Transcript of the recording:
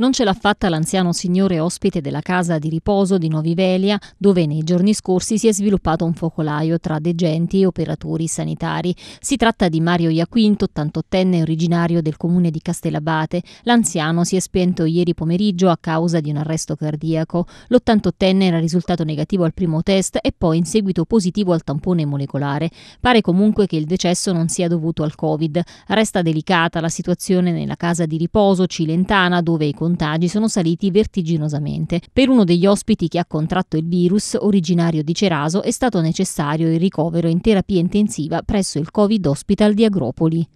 Non ce l'ha fatta l'anziano signore ospite della casa di riposo di Novivelia, dove nei giorni scorsi si è sviluppato un focolaio tra degenti e operatori sanitari. Si tratta di Mario Iaquinto, 88enne originario del comune di Castellabate. L'anziano si è spento ieri pomeriggio a causa di un arresto cardiaco. L'88enne era risultato negativo al primo test e poi in seguito positivo al tampone molecolare. Pare comunque che il decesso non sia dovuto al Covid. Resta delicata la situazione nella casa di riposo cilentana dove i condizioni contagi sono saliti vertiginosamente. Per uno degli ospiti che ha contratto il virus, originario di Ceraso, è stato necessario il ricovero in terapia intensiva presso il Covid Hospital di Agropoli.